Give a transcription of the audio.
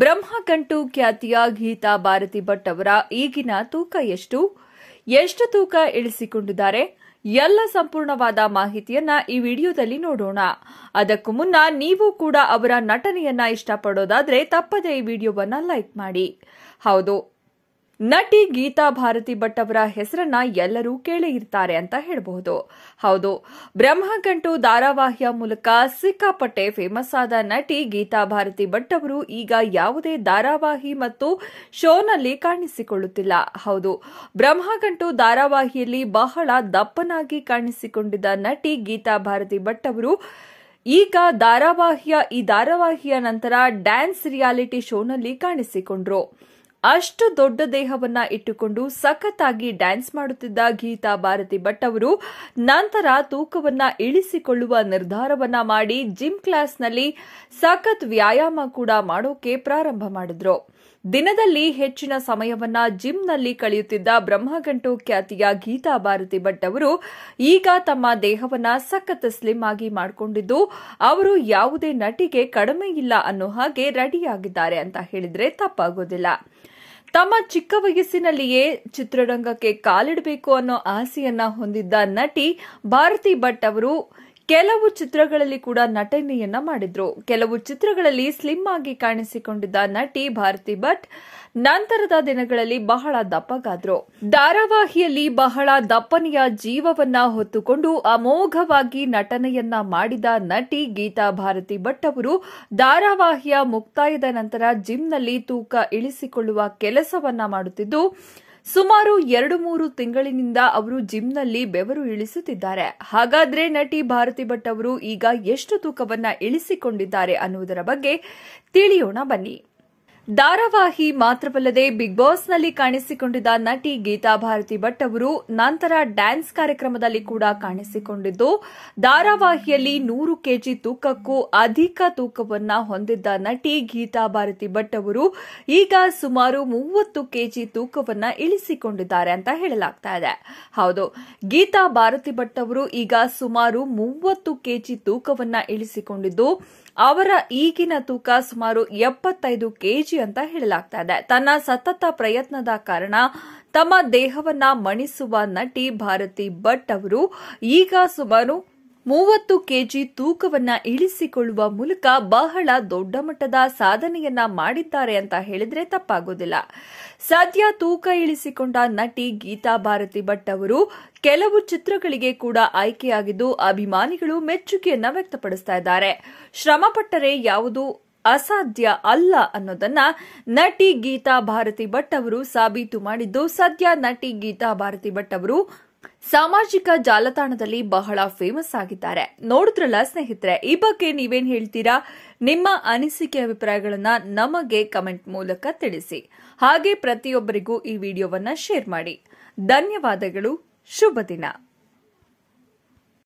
ಬ್ರಹ್ಮಕಂಟು ಖ್ಯಾತಿಯ ಗೀತಾ ಭಾರತಿ ಭಟ್ ಅವರ ಈಗಿನ ತೂಕ ಎಷ್ಟು ಎಷ್ಟು ತೂಕ ಇಳಿಸಿಕೊಂಡಿದ್ದಾರೆ ಎಲ್ಲ ಸಂಪೂರ್ಣವಾದ ಮಾಹಿತಿಯನ್ನ ಈ ವಿಡಿಯೋದಲ್ಲಿ ನೋಡೋಣ ಅದಕ್ಕೂ ಮುನ್ನ ನೀವು ಕೂಡ ಅವರ ನಟನೆಯನ್ನ ಇಷ್ಟಪಡೋದಾದ್ರೆ ತಪ್ಪದೇ ಈ ವಿಡಿಯೋವನ್ನ ಲೈಕ್ ಮಾಡಿ ಹೌದು ನಟಿ ಗೀತಾ ಭಾರತಿ ಭಟ್ ಅವರ ಹೆಸರನ್ನ ಎಲ್ಲರೂ ಕೇಳಿ ಇರ್ತಾರೆ ಅಂತ ಹೇಳಬಹುದು ಹೌದು ಬ್ರಹ್ಮಗಂಟು ಧಾರಾವಾಹಿಯ ಮೂಲಕ ಸಿಕ್ಕಾಪಟ್ಟೆ ಫೇಮಸ್ ಆದ ನಟಿ ಗೀತಾ ಭಾರತಿ ಭಟ್ ಅವರು ಈಗ ಯಾವುದೇ ಧಾರಾವಾಹಿ ಮತ್ತು ಶೋನಲ್ಲಿ ಕಾಣಿಸಿಕೊಳ್ಳುತ್ತಿಲ್ಲ ಹೌದು ಬ್ರಹ್ಮಗಂಟು ಧಾರಾವಾಹಿಯಲ್ಲಿ ಬಹಳ ದಪ್ಪನಾಗಿ ಕಾಣಿಸಿಕೊಂಡಿದ್ದ ನಟಿ ಗೀತಾ ಭಾರತಿ ಭಟ್ ಅವರು ಈಗ ಧಾರಾವಾಹಿಯ ಈ ಧಾರಾವಾಹಿಯ ನಂತರ ಡ್ಯಾನ್ಸ್ ರಿಯಾಲಿಟಿ ಶೋನಲ್ಲಿ ಕಾಣಿಸಿಕೊಂಡ್ರು ಅಷ್ಟು ದೊಡ್ಡ ದೇಹವನ್ನ ಇಟ್ಟುಕೊಂಡು ಸಖತ್ತಾಗಿ ಡ್ಯಾನ್ಸ್ ಮಾಡುತ್ತಿದ್ದ ಗೀತಾ ಭಾರತಿ ಭಟ್ ಅವರು ನಂತರ ತೂಕವನ್ನ ಇಳಿಸಿಕೊಳ್ಳುವ ನಿರ್ಧಾರವನ್ನ ಮಾಡಿ ಜಿಮ್ ಕ್ಲಾಸ್ನಲ್ಲಿ ಸಖತ್ ವ್ಯಾಯಾಮ ಕೂಡ ಮಾಡೋಕೆ ಪ್ರಾರಂಭ ಮಾಡಿದ್ರು ದಿನದಲ್ಲಿ ಹೆಚ್ಚಿನ ಸಮಯವನ್ನ ಜಿಮ್ನಲ್ಲಿ ಕಳೆಯುತ್ತಿದ್ದ ಬ್ರಹ್ಮಗಂಟು ಖ್ಯಾತಿಯ ಗೀತಾ ಭಾರತಿ ಭಟ್ ಅವರು ಈಗ ತಮ್ಮ ದೇಹವನ್ನ ಸಖತ್ ಸ್ಲಿಮ್ ಆಗಿ ಮಾಡಿಕೊಂಡಿದ್ದು ಅವರು ಯಾವುದೇ ನಟಿಗೆ ಕಡಿಮೆ ಇಲ್ಲ ಅನ್ನೋ ಹಾಗೆ ರೆಡಿಯಾಗಿದ್ದಾರೆ ಅಂತ ಹೇಳಿದ್ರೆ ತಪ್ಪಾಗೋದಿಲ್ಲ ತಮ್ಮ ಚಿಕ್ಕ ವಯಸ್ಸಿನಲ್ಲಿಯೇ ಚಿತ್ರರಂಗಕ್ಕೆ ಕಾಲಿಡಬೇಕು ಅನ್ನೋ ಆಸೆಯನ್ನ ಹೊಂದಿದ್ದ ನಟಿ ಭಾರತಿ ಭಟ್ ಅವರು ಕೆಲವು ಚಿತ್ರಗಳಲ್ಲಿ ಕೂಡ ನಟನೆಯನ್ನ ಮಾಡಿದ್ರು ಕೆಲವು ಚಿತ್ರಗಳಲ್ಲಿ ಸ್ಲಿಮ್ ಆಗಿ ಕಾಣಿಸಿಕೊಂಡಿದ್ದ ನಟಿ ಭಾರತಿ ಭಟ್ ನಂತರದ ದಿನಗಳಲ್ಲಿ ಬಹಳ ದಪ್ಪಗಾದ್ರು ಧಾರಾವಾಹಿಯಲ್ಲಿ ಬಹಳ ದಪ್ಪನೆಯ ಜೀವವನ್ನ ಹೊತ್ತುಕೊಂಡು ಅಮೋಘವಾಗಿ ನಟನೆಯನ್ನ ಮಾಡಿದ ನಟಿ ಗೀತಾ ಭಾರತಿ ಭಟ್ ಅವರು ಧಾರಾವಾಹಿಯ ಮುಕ್ತಾಯದ ನಂತರ ಜಿಮ್ನಲ್ಲಿ ತೂಕ ಇಳಿಸಿಕೊಳ್ಳುವ ಕೆಲಸವನ್ನ ಮಾಡುತ್ತಿದ್ದು ಸುಮಾರು ಎರಡು ಮೂರು ತಿಂಗಳಿನಿಂದ ಅವರು ಜಿಮ್ನಲ್ಲಿ ಬೆವರು ಇಳಿಸುತ್ತಿದ್ದಾರೆ ಹಾಗಾದ್ರೆ ನಟಿ ಭಾರತಿ ಭಟ್ ಅವರು ಈಗ ಎಷ್ಟು ತೂಕವನ್ನು ಇಳಿಸಿಕೊಂಡಿದ್ದಾರೆ ಅನ್ನುವುದರ ಬಗ್ಗೆ ತಿಳಿಯೋಣ ಬನ್ನಿ ಧಾರಾವಾಹಿ ಮಾತ್ರವಲ್ಲದೆ ಬಿಗ್ ಬಾಸ್ನಲ್ಲಿ ಕಾಣಿಸಿಕೊಂಡಿದ್ದ ನಟಿ ಗೀತಾ ಭಾರತಿ ಭಟ್ ಅವರು ನಂತರ ಡ್ಯಾನ್ಸ್ ಕಾರ್ಯಕ್ರಮದಲ್ಲಿ ಕೂಡ ಕಾಣಿಸಿಕೊಂಡಿದ್ದು ಧಾರಾವಾಹಿಯಲ್ಲಿ ನೂರು ಕೆಜಿ ತೂಕಕ್ಕೂ ಅಧಿಕ ತೂಕವನ್ನ ಹೊಂದಿದ್ದ ನಟಿ ಗೀತಾ ಭಾರತಿ ಭಟ್ ಅವರು ಈಗ ಸುಮಾರು ಮೂವತ್ತು ಕೆಜಿ ತೂಕವನ್ನ ಇಳಿಸಿಕೊಂಡಿದ್ದಾರೆ ಅಂತ ಹೇಳಲಾಗ್ತಾ ಇದೆ ಹೌದು ಗೀತಾ ಭಾರತಿ ಭಟ್ ಅವರು ಈಗ ಸುಮಾರು ಮೂವತ್ತು ಕೆಜಿ ತೂಕವನ್ನ ಇಳಿಸಿಕೊಂಡಿದ್ದು ಅವರ ಈಗಿನ ತೂಕ ಸುಮಾರು ಎಪ್ಪತ್ತೈದು ಕೆಜಿ ಅಂತ ಹೇಳಲಾಗ್ತಾ ಇದೆ ತನ್ನ ಸತತ ಪ್ರಯತ್ನದ ಕಾರಣ ತಮ್ಮ ದೇಹವನ್ನ ಮಣಿಸುವ ನಟಿ ಭಾರತಿ ಭಟ್ ಅವರು ಈಗ ಸುಮಾರು ಮೂವತ್ತು ಕೆಜಿ ತೂಕವನ್ನ ಇಳಿಸಿಕೊಳ್ಳುವ ಮೂಲಕ ಬಹಳ ದೊಡ್ಡ ಮಟ್ಟದ ಸಾಧನೆಯನ್ನ ಮಾಡಿದ್ದಾರೆ ಅಂತ ಹೇಳಿದ್ರೆ ತಪ್ಪಾಗೋದಿಲ್ಲ ಸದ್ಯ ತೂಕ ಇಳಿಸಿಕೊಂಡ ನಟಿ ಗೀತಾ ಭಾರತಿ ಭಟ್ ಅವರು ಕೆಲವು ಚಿತ್ರಗಳಿಗೆ ಕೂಡ ಆಯ್ಕೆಯಾಗಿದ್ದು ಅಭಿಮಾನಿಗಳು ಮೆಚ್ಚುಗೆಯನ್ನ ವ್ಯಕ್ತಪಡಿಸ್ತಾ ಇದ್ದಾರೆ ಶ್ರಮಪಟ್ಟರೆ ಯಾವುದು ಅಸಾಧ್ಯ ಅಲ್ಲ ಅನ್ನೋದನ್ನ ನಟಿ ಗೀತಾ ಭಾರತಿ ಭಟ್ ಅವರು ಸಾಬೀತು ಮಾಡಿದ್ದು ಸದ್ಯ ನಟಿ ಗೀತಾ ಭಾರತಿ ಭಟ್ ಅವರು ಸಾಮಾಜಿಕ ಜಾಲತಾಣದಲ್ಲಿ ಬಹಳ ಫೇಮಸ್ ಆಗಿದ್ದಾರೆ ನೋಡಿದ್ರಲ್ಲ ಸ್ನೇಹಿತರೆ ಈ ಬಗ್ಗೆ ನೀವೇನ್ ಹೇಳ್ತೀರಾ ನಿಮ್ಮ ಅನಿಸಿಕೆ ಅಭಿಪ್ರಾಯಗಳನ್ನ ನಮಗೆ ಕಮೆಂಟ್ ಮೂಲಕ ತಿಳಿಸಿ ಹಾಗೆ ಪ್ರತಿಯೊಬ್ಬರಿಗೂ ಈ ವಿಡಿಯೋವನ್ನ ಶೇರ್ ಮಾಡಿ ಧನ್ಯವಾದಗಳು ಶುಭ ದಿನ